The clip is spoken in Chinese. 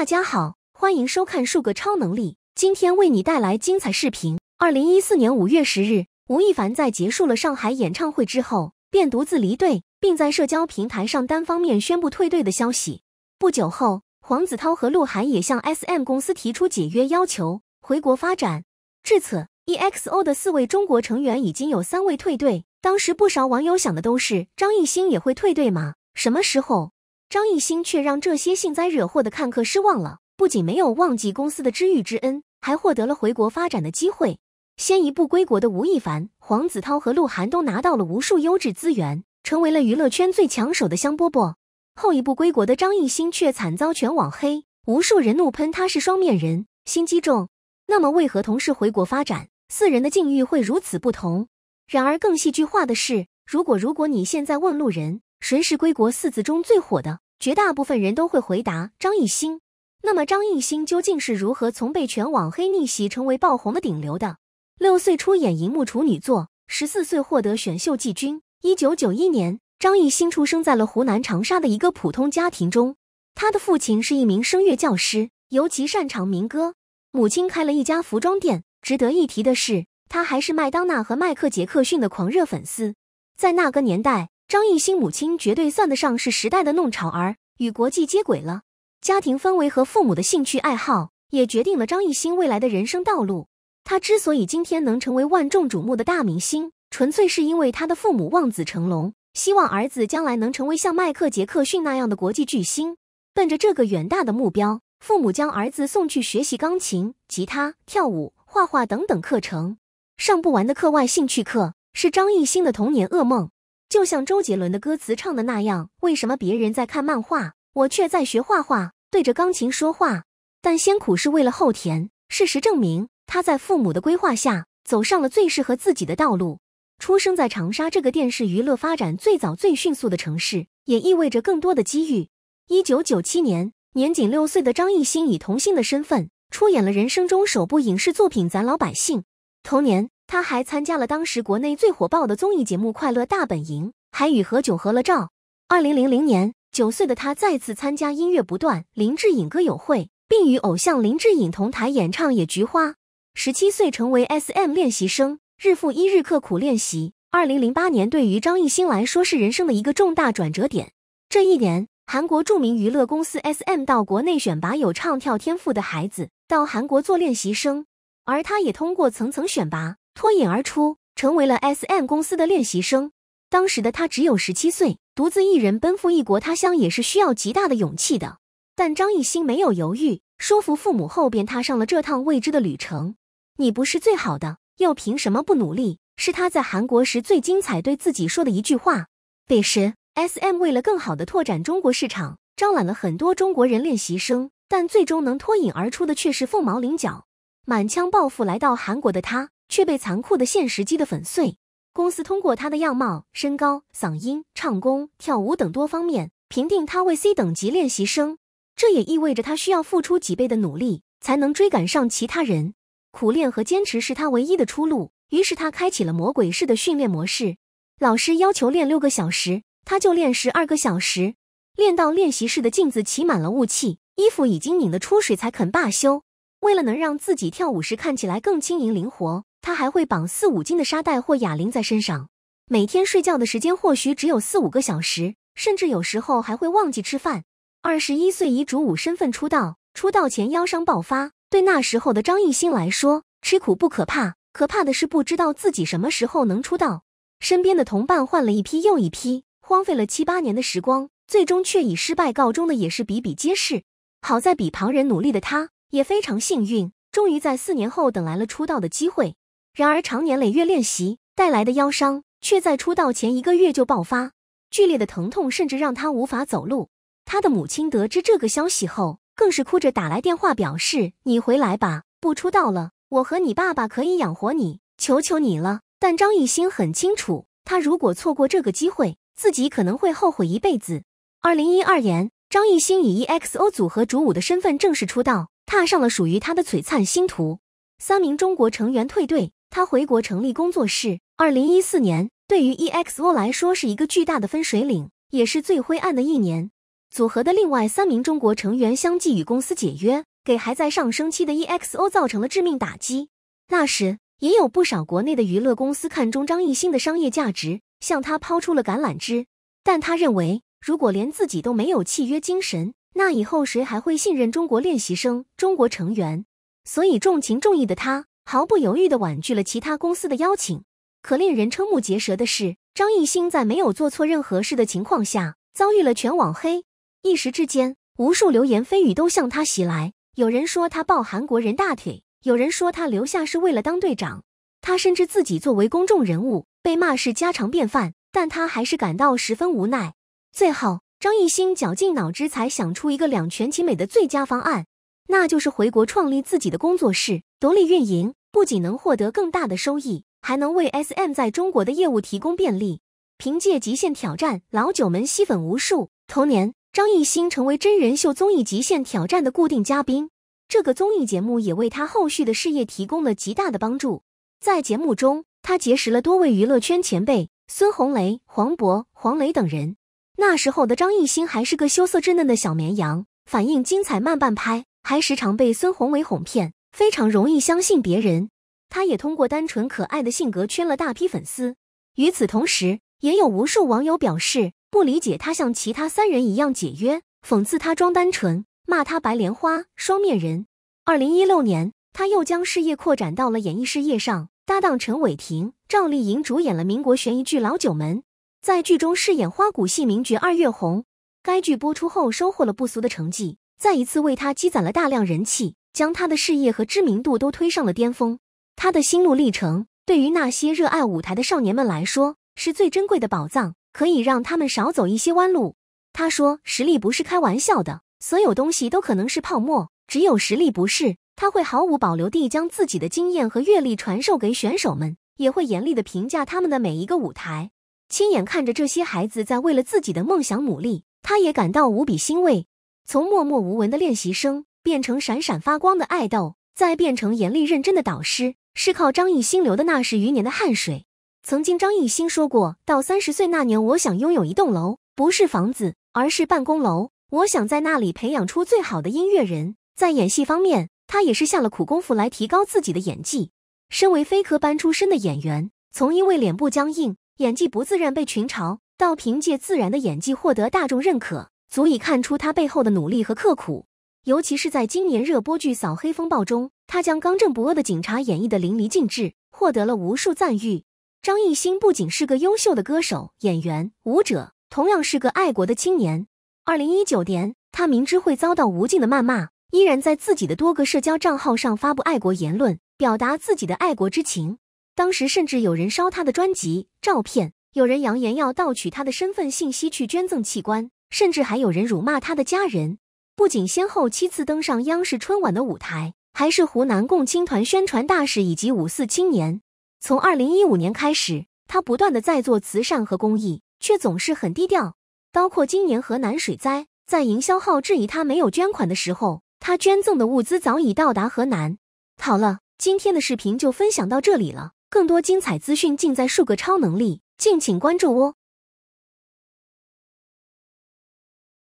大家好，欢迎收看《数个超能力》，今天为你带来精彩视频。二零一四年五月十日，吴亦凡在结束了上海演唱会之后，便独自离队，并在社交平台上单方面宣布退队的消息。不久后，黄子韬和鹿晗也向 SM 公司提出解约要求，回国发展。至此，EXO 的四位中国成员已经有三位退队。当时，不少网友想的都是：张艺兴也会退队吗？什么时候？张艺兴却让这些幸灾乐祸的看客失望了，不仅没有忘记公司的知遇之恩，还获得了回国发展的机会。先一步归国的吴亦凡、黄子韬和鹿晗都拿到了无数优质资源，成为了娱乐圈最抢手的香饽饽。后一步归国的张艺兴却惨遭全网黑，无数人怒喷他是双面人，心机重。那么，为何同是回国发展四人的境遇会如此不同？然而，更戏剧化的是，如果如果你现在问路人。谁是归国四字中最火的？绝大部分人都会回答张艺兴。那么，张艺兴究竟是如何从被全网黑逆袭成为爆红的顶流的？六岁出演荧幕处女作，十四岁获得选秀季军。一九九一年，张艺兴出生在了湖南长沙的一个普通家庭中，他的父亲是一名声乐教师，尤其擅长民歌；母亲开了一家服装店。值得一提的是，他还是麦当娜和迈克·杰克逊的狂热粉丝。在那个年代。张艺兴母亲绝对算得上是时代的弄潮儿，与国际接轨了。家庭氛围和父母的兴趣爱好，也决定了张艺兴未来的人生道路。他之所以今天能成为万众瞩目的大明星，纯粹是因为他的父母望子成龙，希望儿子将来能成为像迈克·杰克逊那样的国际巨星。奔着这个远大的目标，父母将儿子送去学习钢琴、吉他、跳舞、画画等等课程，上不完的课外兴趣课是张艺兴的童年噩梦。就像周杰伦的歌词唱的那样，为什么别人在看漫画，我却在学画画，对着钢琴说话？但先苦是为了后甜。事实证明，他在父母的规划下，走上了最适合自己的道路。出生在长沙这个电视娱乐发展最早、最迅速的城市，也意味着更多的机遇。一九九七年，年仅六岁的张艺兴以童星的身份出演了人生中首部影视作品《咱老百姓》。同年。他还参加了当时国内最火爆的综艺节目《快乐大本营》，还与何炅合了照。二零零零年，九岁的他再次参加音乐不断林志颖歌友会，并与偶像林志颖同台演唱《野菊花》。十七岁成为 S M 练习生，日复一日刻苦练习。二零零八年，对于张艺兴来说是人生的一个重大转折点。这一年，韩国著名娱乐公司 S M 到国内选拔有唱跳天赋的孩子到韩国做练习生，而他也通过层层选拔。脱颖而出，成为了 S M 公司的练习生。当时的他只有十七岁，独自一人奔赴异国他乡，也是需要极大的勇气的。但张艺兴没有犹豫，说服父母后便踏上了这趟未知的旅程。你不是最好的，又凭什么不努力？是他在韩国时最精彩对自己说的一句话。彼时 S M 为了更好的拓展中国市场，招揽了很多中国人练习生，但最终能脱颖而出的却是凤毛麟角。满腔抱负来到韩国的他。却被残酷的现实击得粉碎。公司通过他的样貌、身高、嗓音、唱功、跳舞等多方面评定他为 C 等级练习生，这也意味着他需要付出几倍的努力才能追赶上其他人。苦练和坚持是他唯一的出路。于是他开启了魔鬼式的训练模式。老师要求练六个小时，他就练十二个小时，练到练习室的镜子起满了雾气，衣服已经拧得出水才肯罢休。为了能让自己跳舞时看起来更轻盈灵活，他还会绑四五斤的沙袋或哑铃在身上，每天睡觉的时间或许只有四五个小时，甚至有时候还会忘记吃饭。二十一岁以主舞身份出道，出道前腰伤爆发。对那时候的张艺兴来说，吃苦不可怕，可怕的是不知道自己什么时候能出道。身边的同伴换了一批又一批，荒废了七八年的时光，最终却以失败告终的也是比比皆是。好在比旁人努力的他，也非常幸运，终于在四年后等来了出道的机会。然而，常年累月练习带来的腰伤却在出道前一个月就爆发，剧烈的疼痛甚至让他无法走路。他的母亲得知这个消息后，更是哭着打来电话，表示：“你回来吧，不出道了，我和你爸爸可以养活你，求求你了。”但张艺兴很清楚，他如果错过这个机会，自己可能会后悔一辈子。二零一二年，张艺兴以 EXO 组合主舞的身份正式出道，踏上了属于他的璀璨星途。三名中国成员退队。他回国成立工作室。二零一四年对于 EXO 来说是一个巨大的分水岭，也是最灰暗的一年。组合的另外三名中国成员相继与公司解约，给还在上升期的 EXO 造成了致命打击。那时也有不少国内的娱乐公司看中张艺兴的商业价值，向他抛出了橄榄枝。但他认为，如果连自己都没有契约精神，那以后谁还会信任中国练习生、中国成员？所以重情重义的他。毫不犹豫地婉拒了其他公司的邀请。可令人瞠目结舌的是，张艺兴在没有做错任何事的情况下，遭遇了全网黑。一时之间，无数流言蜚语都向他袭来。有人说他抱韩国人大腿，有人说他留下是为了当队长。他深知自己作为公众人物被骂是家常便饭，但他还是感到十分无奈。最后，张艺兴绞尽脑汁才想出一个两全其美的最佳方案，那就是回国创立自己的工作室，独立运营。不仅能获得更大的收益，还能为 S M 在中国的业务提供便利。凭借《极限挑战》，老九门吸粉无数。同年，张艺兴成为真人秀综艺《极限挑战》的固定嘉宾，这个综艺节目也为他后续的事业提供了极大的帮助。在节目中，他结识了多位娱乐圈前辈，孙红雷、黄渤、黄磊等人。那时候的张艺兴还是个羞涩稚嫩的小绵羊，反应精彩慢半拍，还时常被孙红雷哄骗。非常容易相信别人，他也通过单纯可爱的性格圈了大批粉丝。与此同时，也有无数网友表示不理解他像其他三人一样解约，讽刺他装单纯，骂他白莲花、双面人。二零一六年，他又将事业扩展到了演艺事业上，搭档陈伟霆、赵丽颖主演了民国悬疑剧《老九门》，在剧中饰演花鼓戏名角二月红。该剧播出后收获了不俗的成绩，再一次为他积攒了大量人气。将他的事业和知名度都推上了巅峰。他的心路历程对于那些热爱舞台的少年们来说是最珍贵的宝藏，可以让他们少走一些弯路。他说：“实力不是开玩笑的，所有东西都可能是泡沫，只有实力不是。”他会毫无保留地将自己的经验和阅历传授给选手们，也会严厉的评价他们的每一个舞台。亲眼看着这些孩子在为了自己的梦想努力，他也感到无比欣慰。从默默无闻的练习生。变成闪闪发光的爱豆，再变成严厉认真的导师，是靠张艺兴流的那十余年的汗水。曾经张艺兴说过：“到三十岁那年，我想拥有一栋楼，不是房子，而是办公楼。我想在那里培养出最好的音乐人。”在演戏方面，他也是下了苦功夫来提高自己的演技。身为非科班出身的演员，从因为脸部僵硬、演技不自然被群嘲，到凭借自然的演技获得大众认可，足以看出他背后的努力和刻苦。尤其是在今年热播剧《扫黑风暴》中，他将刚正不阿的警察演绎的淋漓尽致，获得了无数赞誉。张艺兴不仅是个优秀的歌手、演员、舞者，同样是个爱国的青年。二零一九年，他明知会遭到无尽的谩骂，依然在自己的多个社交账号上发布爱国言论，表达自己的爱国之情。当时，甚至有人烧他的专辑、照片，有人扬言要盗取他的身份信息去捐赠器官，甚至还有人辱骂他的家人。不仅先后七次登上央视春晚的舞台，还是湖南共青团宣传大使以及五四青年。从二零一五年开始，他不断的在做慈善和公益，却总是很低调。包括今年河南水灾，在营销号质疑他没有捐款的时候，他捐赠的物资早已到达河南。好了，今天的视频就分享到这里了，更多精彩资讯尽在数个超能力，敬请关注哦。